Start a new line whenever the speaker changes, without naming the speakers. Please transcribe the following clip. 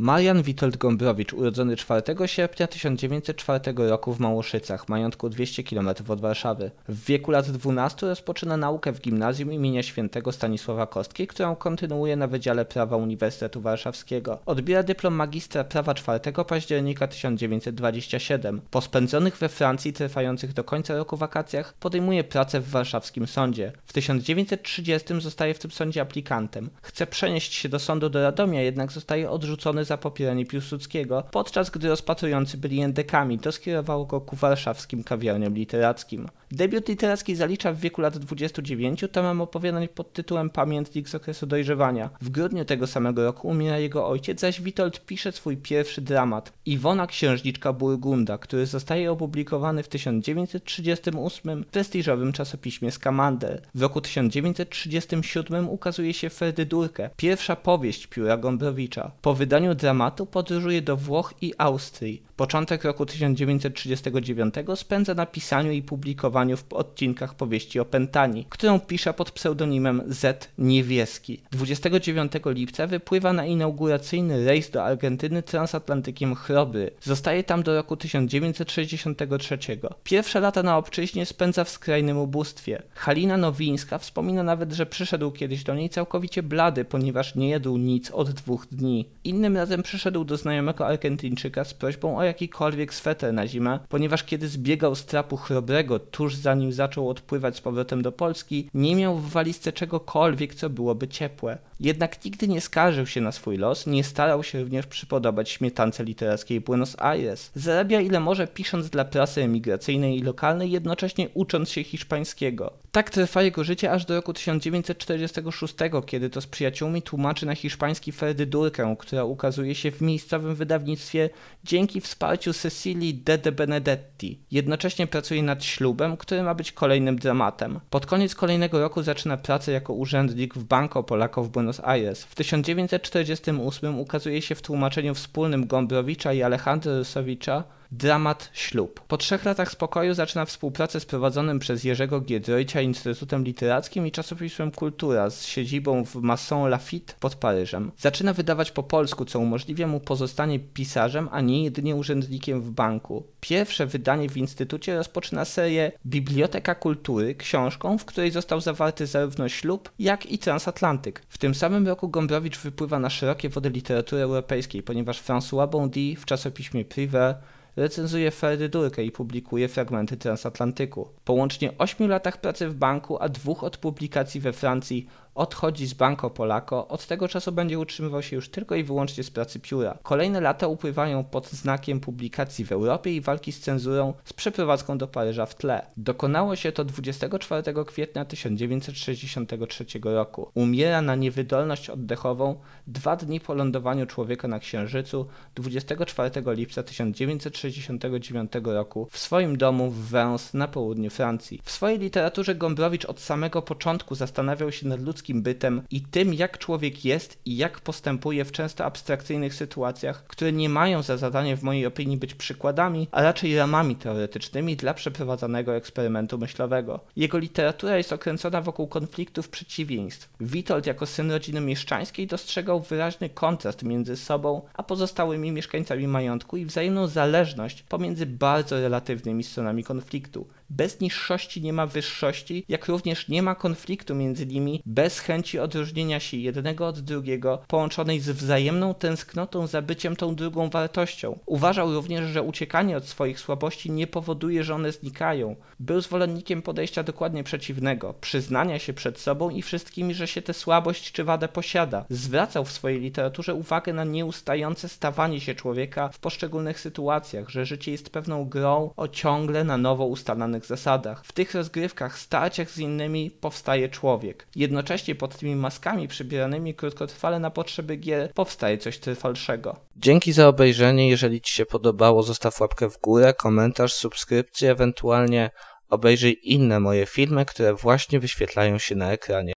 Marian Witold Gombrowicz, urodzony 4 sierpnia 1904 roku w Małoszycach, majątku 200 km od Warszawy. W wieku lat 12 rozpoczyna naukę w gimnazjum imienia świętego Stanisława Kostki, którą kontynuuje na Wydziale Prawa Uniwersytetu Warszawskiego. Odbiera dyplom magistra prawa 4 października 1927. Po spędzonych we Francji trwających do końca roku wakacjach podejmuje pracę w warszawskim sądzie. W 1930 zostaje w tym sądzie aplikantem. Chce przenieść się do sądu do Radomia, jednak zostaje odrzucony za popieranie Piłsudskiego, podczas gdy rozpatrujący byli jendekami to skierowało go ku warszawskim kawiarniom literackim. Debiut literacki zalicza w wieku lat 29 tomem opowiadań pod tytułem Pamiętnik z okresu dojrzewania. W grudniu tego samego roku umiera jego ojciec, zaś Witold pisze swój pierwszy dramat Iwona Księżniczka Burgunda, który zostaje opublikowany w 1938 w prestiżowym czasopiśmie Skamander. W roku 1937 ukazuje się Ferdydurkę, pierwsza powieść pióra Gombrowicza. Po wydaniu dramatu podróżuje do Włoch i Austrii. Początek roku 1939 spędza na pisaniu i publikowaniu w odcinkach powieści o Pentani, którą pisze pod pseudonimem Z. Niewieski. 29 lipca wypływa na inauguracyjny rejs do Argentyny transatlantykiem Chrobry. Zostaje tam do roku 1963. Pierwsze lata na obczyźnie spędza w skrajnym ubóstwie. Halina Nowińska wspomina nawet, że przyszedł kiedyś do niej całkowicie blady, ponieważ nie jadł nic od dwóch dni. Innym razem razem przyszedł do znajomego Argentyńczyka z prośbą o jakikolwiek sweter na zimę, ponieważ kiedy zbiegał z trapu chrobrego tuż zanim zaczął odpływać z powrotem do Polski, nie miał w walizce czegokolwiek, co byłoby ciepłe. Jednak nigdy nie skarżył się na swój los, nie starał się również przypodobać śmietance literackiej Buenos Aires. Zarabia ile może pisząc dla prasy emigracyjnej i lokalnej, jednocześnie ucząc się hiszpańskiego. Tak trwa jego życie aż do roku 1946, kiedy to z przyjaciółmi tłumaczy na hiszpański Ferdydurkę, która ukazuje się w miejscowym wydawnictwie dzięki wsparciu Cecilii de de Benedetti. Jednocześnie pracuje nad ślubem, który ma być kolejnym dramatem. Pod koniec kolejnego roku zaczyna pracę jako urzędnik w Banco polaków. w Buenos Buenos Aires. W 1948 ukazuje się w tłumaczeniu wspólnym Gombrowicza i Alejandro Rusowicza Dramat Ślub. Po trzech latach spokoju zaczyna współpracę z prowadzonym przez Jerzego Giedroycia Instytutem Literackim i czasopismem Kultura z siedzibą w Masson Lafitte pod Paryżem. Zaczyna wydawać po polsku, co umożliwia mu pozostanie pisarzem, a nie jedynie urzędnikiem w banku. Pierwsze wydanie w instytucie rozpoczyna serię Biblioteka Kultury, książką, w której został zawarty zarówno ślub, jak i transatlantyk. W tym samym roku Gombrowicz wypływa na szerokie wody literatury europejskiej, ponieważ François Bondy w czasopiśmie Privé recenzuje Ferry Durkę i publikuje fragmenty transatlantyku. Po łącznie 8 latach pracy w banku, a dwóch od publikacji we Francji, odchodzi z Banku Polako. od tego czasu będzie utrzymywał się już tylko i wyłącznie z pracy pióra. Kolejne lata upływają pod znakiem publikacji w Europie i walki z cenzurą z przeprowadzką do Paryża w tle. Dokonało się to 24 kwietnia 1963 roku. Umiera na niewydolność oddechową dwa dni po lądowaniu człowieka na Księżycu 24 lipca 1963 1969 roku w swoim domu w Wens na południu Francji. W swojej literaturze Gombrowicz od samego początku zastanawiał się nad ludzkim bytem i tym, jak człowiek jest i jak postępuje w często abstrakcyjnych sytuacjach, które nie mają za zadanie w mojej opinii być przykładami, a raczej ramami teoretycznymi dla przeprowadzanego eksperymentu myślowego. Jego literatura jest okręcona wokół konfliktów przeciwieństw. Witold jako syn rodziny mieszczańskiej dostrzegał wyraźny kontrast między sobą a pozostałymi mieszkańcami majątku i wzajemną zależność zależność pomiędzy bardzo relatywnymi stronami konfliktu. Bez niższości nie ma wyższości, jak również nie ma konfliktu między nimi bez chęci odróżnienia się jednego od drugiego, połączonej z wzajemną tęsknotą za byciem tą drugą wartością. Uważał również, że uciekanie od swoich słabości nie powoduje, że one znikają. Był zwolennikiem podejścia dokładnie przeciwnego, przyznania się przed sobą i wszystkimi, że się tę słabość czy wadę posiada. Zwracał w swojej literaturze uwagę na nieustające stawanie się człowieka w poszczególnych sytuacjach że życie jest pewną grą o ciągle na nowo ustalanych zasadach. W tych rozgrywkach, starciach z innymi powstaje człowiek. Jednocześnie pod tymi maskami przybieranymi krótkotrwale na potrzeby gier powstaje coś trwalszego. Dzięki za obejrzenie, jeżeli Ci się podobało, zostaw łapkę w górę, komentarz, subskrypcję, ewentualnie obejrzyj inne moje filmy, które właśnie wyświetlają się na ekranie.